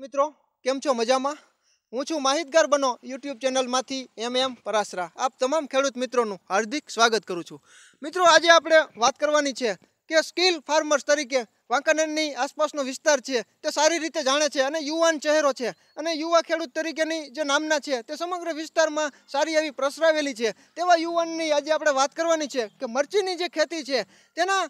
મિત્રો કેમ છો મજામાં હું છું માહિતગાર બનો યુટ્યુબ ચેનલમાંથી એમ એમ પરાસરા આપ તમામ ખેડૂત મિત્રોનું હાર્દિક સ્વાગત કરું છું મિત્રો આજે આપણે વાત કરવાની છે કે સ્કિલ ફાર્મર્સ તરીકે વાંકાનેરની આસપાસનો વિસ્તાર છે તે સારી રીતે જાણે છે અને યુવાન ચહેરો છે અને યુવા ખેડૂત તરીકેની જે નામના છે તે સમગ્ર વિસ્તારમાં સારી એવી પ્રસરાવેલી છે તેવા યુવાનની આજે આપણે વાત કરવાની છે કે મરચીની જે ખેતી છે તેના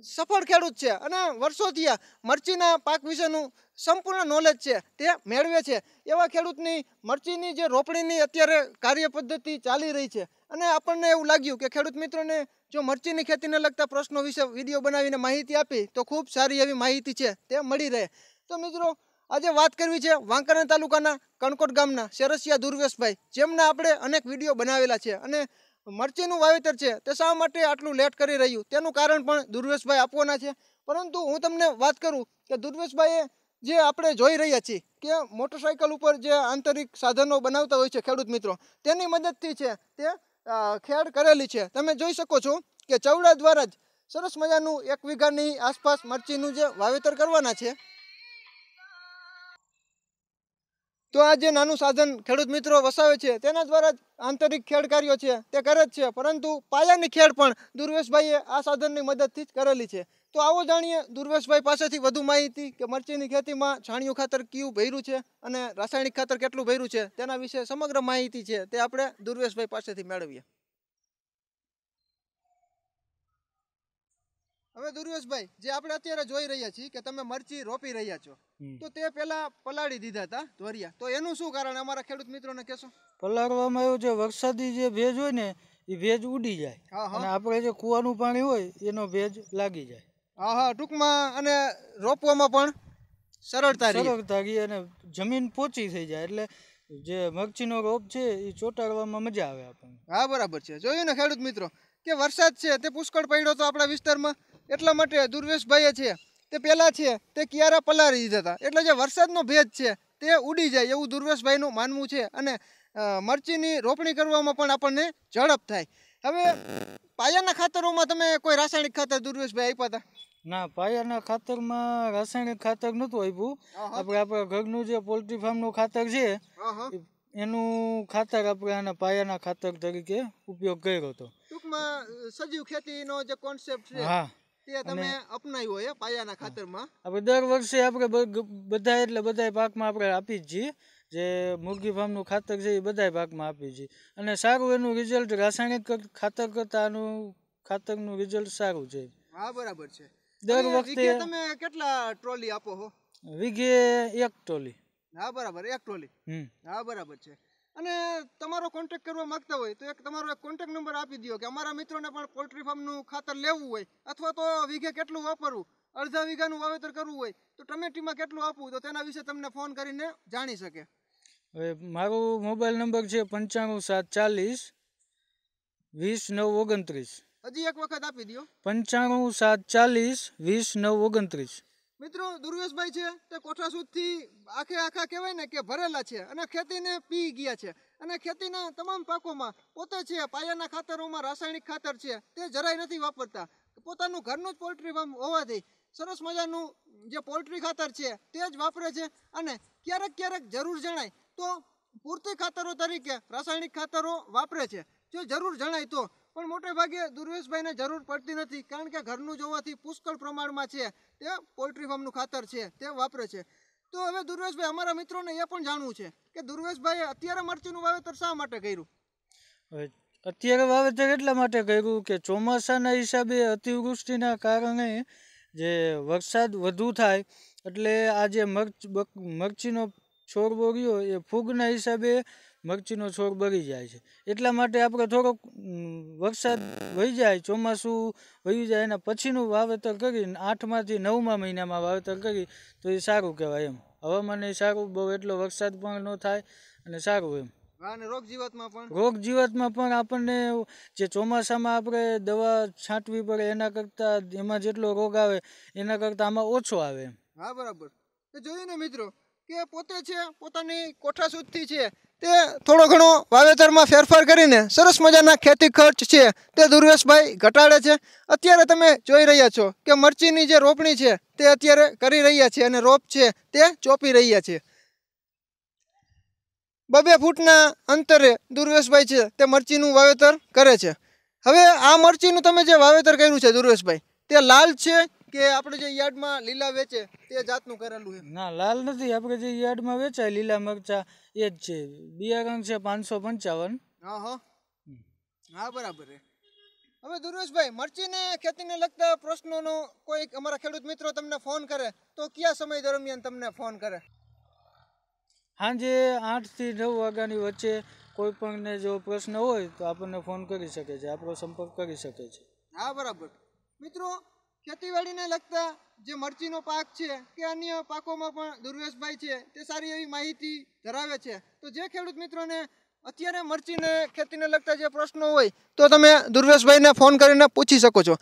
સફળ ખેડૂત છે અને વર્ષોથી મરચીના પાક વિશેનું સંપૂર્ણ નોલેજ છે તે મેળવે છે એવા ખેડૂતની મરચીની જે રોપણીની અત્યારે કાર્ય પદ્ધતિ ચાલી રહી છે અને આપણને એવું લાગ્યું કે ખેડૂત મિત્રોને જો મરચીની ખેતીને લગતા પ્રશ્નો વિશે વિડીયો બનાવીને માહિતી આપી તો ખૂબ સારી એવી માહિતી છે તે મળી રહે તો મિત્રો આજે વાત કરવી છે વાંકાણા તાલુકાના કણકોટ ગામના શેરસિયા દુર્વેશભાઈ જેમના આપણે અનેક વિડીયો બનાવેલા છે અને મરચીનું વાવેતર છે તે શા માટે આટલું લેટ કરી રહ્યું તેનું કારણ પણ દુર્વેશભાઈ આપવાના છે પરંતુ હું તમને વાત કરું કે દુર્વેશભાઈએ જે આપણે જોઈ રહ્યા છીએ કે મોટરસાઇકલ ઉપર જે આંતરિક સાધનો બનાવતા હોય છે ખેડૂત મિત્રો તેની મદદથી છે તે ખેડ કરેલી છે તમે જોઈ શકો છો કે ચવડા દ્વારા જ સરસ મજાનું એક વીઘાની આસપાસ મરચીનું જે વાવેતર કરવાના છે તો આ જે નાનું સાધન ખેડૂત મિત્રો વસાવે છે તેના દ્વારા જ આંતરિક ખેડ કાર્યો છે તે કરે જ છે પરંતુ પાયાની ખેડ પણ દુર્વેશભાઈએ આ સાધનની મદદથી જ કરેલી છે તો આવો જાણીએ દુર્વેશભાઈ પાસેથી વધુ માહિતી કે મરચીની ખેતીમાં છાણિયું ખાતર કયું ભર્યું છે અને રાસાયણિક ખાતર કેટલું ભર્યું છે તેના વિશે સમગ્ર માહિતી છે તે આપણે દુર્વેશભાઈ પાસેથી મેળવીએ હવે દુર્યોશભાઈ જે આપણે અત્યારે જોઈ રહ્યા છીએ કે તમે મરચી રોપી રહ્યા છો તો તે પેલા પલાળી દીધા હતા ધોરિયા તો એનું શું કારણ અમારા ખેડૂત મિત્રોને કહેશો પલાળવામાં એવું જે વરસાદી જે ભેજ હોય ને એ ભેજ ઉડી જાય અને આપણે જે કૂવાનું પાણી હોય એનો ભેજ લાગી જાય હા હા ટૂંકમાં અને રોપવામાં પણ સરળતા સરળતા રહી અને જમીન પોચી થઈ જાય એટલે જે મગચીનો રોપ છે એ ચોંટાડવામાં મજા આવે આપણને હા બરાબર છે જોયું ને ખેડૂત મિત્રો કે વરસાદ છે તે પુષ્કળ પડ્યો હતો આપણા વિસ્તારમાં એટલા માટે દુર્વેશભાઈએ છે તે પહેલાં છે તે કિયારા પલારી દીધા એટલે જે વરસાદનો ભેજ છે તે ઉડી જાય એવું દુર્વેશભાઈનું માનવું છે અને મરચીની રોપણી કરવામાં પણ આપણને ઝડપ થાય હવે પાયાના ખાતરોમાં તમે કોઈ રાસાયણિક ખાતર દુર્વેશભાઈ આપ્યા હતા ના પાયાના ખાતરમાં રાસાયણિક ખાતર નહોતું આપ્યું આપણે આપણા ઘરનું જે પોલ્ટ્રી ફાર્મનું ખાતર છે એનું ખાતર આપણે આના પાયાના ખાતર તરીકે ઉપયોગ કર્યો હતો ખેતીમાં સજીવ ખેતીનો જે કોન્સેપ્ટ છે હા તે તમે અપનાવ્યો એ પાયાના ખાતરમાં આપણે દર વર્ષે આપણે બધા એટલે બધા પાકમાં આપણે આપી જ છીએ જે મુરગી ફાર્મનું ખાતર છે એ બધા પાકમાં આપીએ છીએ અને સારું એનું રિઝલ્ટ રાસાયણિક ખાતર કરતાં ખાતરનું રિઝલ્ટ સારું છે હા બરાબર છે દર વખતે તમે કેટલા ટ્રોલી આપો હો વીઘે એક ટ્રોલી હા બરાબર એક ટ્રોલી હા બરાબર છે અને તમારો કોન્ટેક્ટ કરવા માંગતા હોય તો એક તમારો એક કોન્ટેક્ટ નંબર આપી દો કે અમારા મિત્રોને પણ પોલ્ટ્રી ફાર્મનું ખાતર લેવું હોય અથવા તો વીઘે કેટલું વાપરવું અડધા વીઘાનું વાવેતર કરવું હોય તો ટમેટીમાં કેટલું આપવું તો તેના વિશે તમને ફોન કરીને જાણી શકે હવે મારો મોબાઈલ નંબર છે પંચાણું સાત ચાલીસ વીસ નવ ઓગણત્રીસ હજી એક વખત આપી દો પંચાણું સાત ચાલીસ વીસ નવ ઓગણત્રીસ મિત્રો દુર્વેશભાઈ છે તે કોઠાસૂદથી આખે આખા કહેવાય ને કે ભરેલા છે અને ખેતીને પી ગયા છે અને ખેતીના તમામ પાકોમાં પોતે છે પાયાના ખાતરોમાં રાસાયણિક ખાતર છે તે જરાય નથી વાપરતા પોતાનું ઘરનું જ પોલ્ટ્રી ફાર્મ હોવાથી સરસ મજાનું જે પોલ્ટ્રી ખાતર છે તે જ વાપરે છે અને ક્યારેક ક્યારેક જરૂર જણાય તો પૂરતી ખાતરો તરીકે રાસાયણિક ખાતરો વાપરે છે જો જરૂર જણાય તો પણ મોટે ભાગે દુર્વેશભાઈને જરૂર પડતી નથી કારણ કે ઘરનું જોવાથી પુષ્કળ પ્રમાણમાં છે તે પોલ્ટ્રી ફાર્મનું ખાતર છે તે વાપરે છે તો હવે દુર્વેશભાઈ અમારા મિત્રોને એ પણ જાણવું છે કે દુર્વેશભાઈએ અત્યારે મરચીનું વાવેતર શા માટે કર્યું અત્યારે વાવેતર એટલા માટે કર્યું કે ચોમાસાના હિસાબે અતિવૃષ્ટિના કારણે જે વરસાદ વધુ થાય એટલે આ જે મરચ મરચીનો છોડ બોગ્યો એ ફૂગના હિસાબે મરચીનો છોડ બળી જાય છે એટલા માટે આપણે થોડોક વરસાદ વહી જાય ચોમાસું વહી જાય એના પછીનું વાવેતર કરી આઠમાંથી નવમા મહિનામાં વાવેતર કરી તો એ સારું કહેવાય એમ હવામાન એ સારું બહુ એટલો વરસાદ પણ ન થાય અને સારું એમ રોગ જીવાતમાં પણ રોગ જીવાતમાં પણ આપણને જે ચોમાસામાં આપણે દવા છાંટવી પડે એના કરતાં એમાં જેટલો રોગ આવે એના કરતાં આમાં ઓછો આવે એમ હા બરાબર તો જોઈએ ને મિત્રો કે પોતે છે પોતાની કોઠા કોઠાસૂદથી છે તે થોડો ઘણો વાવેતરમાં ફેરફાર કરીને સરસ મજાના ખેતી ખર્ચ છે તે દુર્વેશભાઈ ઘટાડે છે અત્યારે તમે જોઈ રહ્યા છો કે મરચીની જે રોપણી છે તે અત્યારે કરી રહ્યા છે અને રોપ છે તે ચોપી રહ્યા છે બબે ફૂટના અંતરે દુર્વેશભાઈ છે તે મરચીનું વાવેતર કરે છે હવે આ મરચીનું તમે જે વાવેતર કર્યું છે દુર્વેશભાઈ તે લાલ છે કે આપણે જે યાર્ડમાં લીલા વેચે તે જાતનું કરેલું છે ના લાલ નથી આપણે જે યાર્ડમાં વેચાય લીલા મરચા એ જ છે બિયારણ છે પાંચસો પંચાવન હા હા હા બરાબર છે હવે દુર્વેશભાઈ મરચીને ખેતીને લગતા પ્રશ્નોનો કોઈ અમારા ખેડૂત મિત્રો તમને ફોન કરે તો કયા સમય દરમિયાન તમને ફોન કરે સાંજે આઠથી નવ વાગ્યાની વચ્ચે કોઈ પણને જો પ્રશ્ન હોય તો આપણને ફોન કરી શકે છે આપણો સંપર્ક કરી શકે છે હા બરાબર મિત્રો ખેતીવાડીને લગતા જે મરચીનો પાક છે કે અન્ય પાકોમાં પણ દુર્વેશભાઈ છે તે સારી એવી માહિતી ધરાવે છે તો જે ખેડૂત મિત્રોને અત્યારે મરચીને ખેતીને લગતા જે પ્રશ્નો હોય તો તમે દુર્વેશભાઈને ફોન કરીને પૂછી શકો છો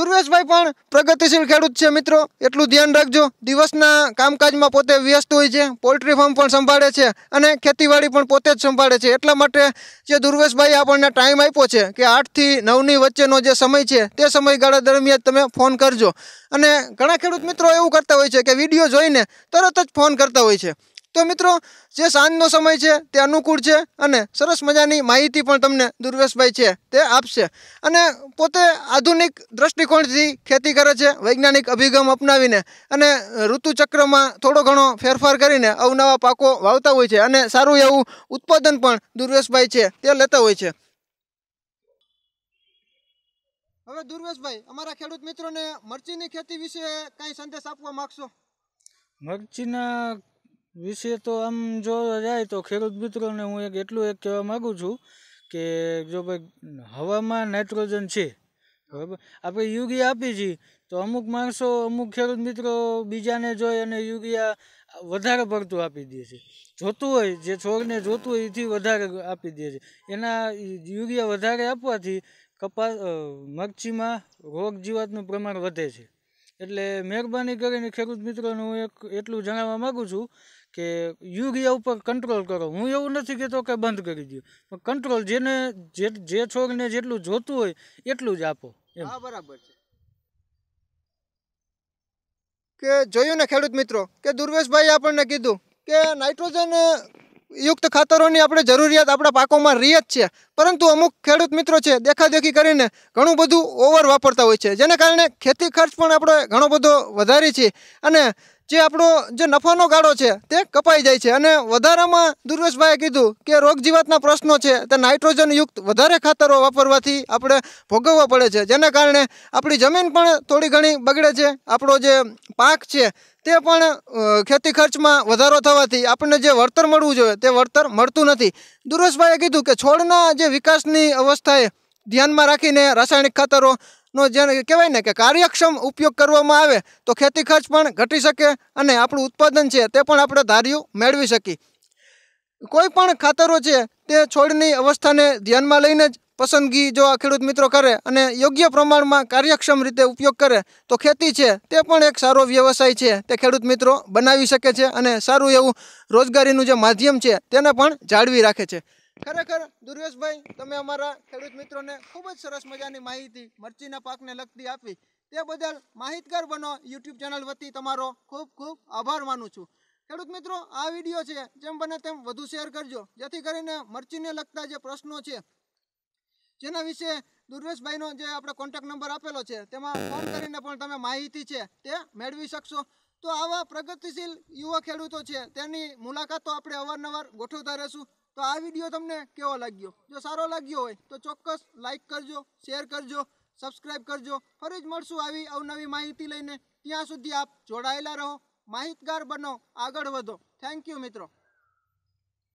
દુર્વેશભાઈ પણ પ્રગતિશીલ ખેડૂત છે મિત્રો એટલું ધ્યાન રાખજો દિવસના કામકાજમાં પોતે વ્યસ્ત હોય છે પોલ્ટ્રી ફાર્મ પણ સંભાળે છે અને ખેતીવાડી પણ પોતે જ સંભાળે છે એટલા માટે જે દુર્વેશભાઈ આપણને ટાઈમ આપ્યો છે કે આઠથી નવની વચ્ચેનો જે સમય છે તે સમયગાળા દરમિયાન તમે ફોન કરજો અને ઘણા ખેડૂત મિત્રો એવું કરતા હોય છે કે વિડીયો જોઈને તરત જ ફોન કરતા હોય છે તો મિત્રો જે સાંજનો સમય છે તે અનુકૂળ છે અને સરસ મજાની માહિતી પણ તમને દુર્વેશભાઈ છે તે આપશે અને પોતે આધુનિક દ્રષ્ટિકોણથી ખેતી કરે છે વૈજ્ઞાનિક અભિગમ અપનાવીને અને ઋતુચક્રમાં થોડો ઘણો ફેરફાર કરીને અવનવા પાકો વાવતા હોય છે અને સારું એવું ઉત્પાદન પણ દુર્વેશભાઈ છે તે લેતા હોય છે હવે દુર્વેશભાઈ અમારા ખેડૂત મિત્રોને મરચીની ખેતી વિશે કાંઈ સંદેશ આપવા માગશો મરચીના વિશે તો આમ જોવા જાય તો ખેડૂત મિત્રોને હું એક એટલું એક કહેવા માગું છું કે જો ભાઈ હવામાં નાઇટ્રોજન છે બરાબર આપણે યુરિયા આપી છીએ તો અમુક માણસો અમુક ખેડૂત મિત્રો બીજાને જોઈ અને યુરિયા વધારે પડતું આપી દે છે જોતું હોય જે છોડને જોતું હોય એથી વધારે આપી દે છે એના યુરિયા વધારે આપવાથી કપાસ મગચીમાં રોગ જીવાતનું પ્રમાણ વધે છે એટલે મહેરબાની કરીને ખેડૂત મિત્રોને હું એક એટલું જણાવવા માગું છું કે યુરિયા ઉપર કંટ્રોલ કરો હું એવું નથી કહેતો કે બંધ કરી દો પણ કંટ્રોલ જેને જે જે છોકને જેટલું જોતું હોય એટલું જ આપો હા બરાબર છે કે જોયું ને ખેડૂત મિત્રો કે દુર્વેશભાઈ આપણને કીધું કે નાઇટ્રોજન યુક્ત ખાતરોની આપણે જરૂરિયાત આપણા પાકોમાં રહી જ છે પરંતુ અમુક ખેડૂત મિત્રો છે દેખાદેખી કરીને ઘણું બધું ઓવર વાપરતા હોય છે જેના કારણે ખેતી ખર્ચ પણ આપણે ઘણો બધો વધારી છે અને જે આપણો જે નફાનો ગાળો છે તે કપાઈ જાય છે અને વધારામાં દુર્વેશભાઈએ કીધું કે રોગજીવાતના પ્રશ્નો છે તે નાઇટ્રોજનયુક્ત વધારે ખાતરો વાપરવાથી આપણે ભોગવવા પડે છે જેના કારણે આપણી જમીન પણ થોડી ઘણી બગડે છે આપણો જે પાક છે તે પણ ખેતી ખર્ચમાં વધારો થવાથી આપણને જે વળતર મળવું જોઈએ તે વળતર મળતું નથી દુર્વેશભાઈએ કીધું કે છોડના જે વિકાસની અવસ્થાએ ધ્યાનમાં રાખીને રાસાયણિક ખાતરો નો જેને કહેવાય ને કે કાર્યક્ષમ ઉપયોગ કરવામાં આવે તો ખેતી ખર્ચ પણ ઘટી શકે અને આપણું ઉત્પાદન છે તે પણ આપણે ધાર્યું મેળવી શકીએ કોઈ પણ ખાતરો છે તે છોડની અવસ્થાને ધ્યાનમાં લઈને જ પસંદગી જો આ ખેડૂત મિત્રો કરે અને યોગ્ય પ્રમાણમાં કાર્યક્ષમ રીતે ઉપયોગ કરે તો ખેતી છે તે પણ એક સારો વ્યવસાય છે તે ખેડૂત મિત્રો બનાવી શકે છે અને સારું એવું રોજગારીનું જે માધ્યમ છે તેને પણ જાળવી રાખે છે ખરેખર દુર્વેશભાઈ તમે અમારા ખેડૂત મિત્રોને ખૂબ જ સરસ મજાની માહિતી મરચીના પાકને લગતી આપી તે બદલ માહિતગાર બનો યુટ્યુબ ચેનલ વતી તમારો ખૂબ ખૂબ આભાર માનું છું ખેડૂત મિત્રો આ વિડીયો છે જેમ બને તેમ વધુ શેર કરજો જેથી કરીને મરચીને લગતા જે પ્રશ્નો છે જેના વિશે દુર્વેશભાઈનો જે આપણે કોન્ટેક્ટ નંબર આપેલો છે તેમાં ફોન કરીને પણ તમે માહિતી છે તે મેળવી શકશો તો આવા પ્રગતિશીલ યુવા ખેડૂતો છે તેની મુલાકાતો આપણે અવારનવાર ગોઠવતા રહેશું તો આ વિડીયો તમને કેવો લાગ્યો જો સારો લાગ્યો હોય તો ચોક્કસ લાઇક કરજો શેર કરજો સબસ્ક્રાઈબ કરજો ફરી જ મળશું આવી અવનવી માહિતી લઈને ત્યાં સુધી આપ જોડાયેલા રહો માહિતગાર બનો આગળ વધો થેન્ક યુ મિત્રો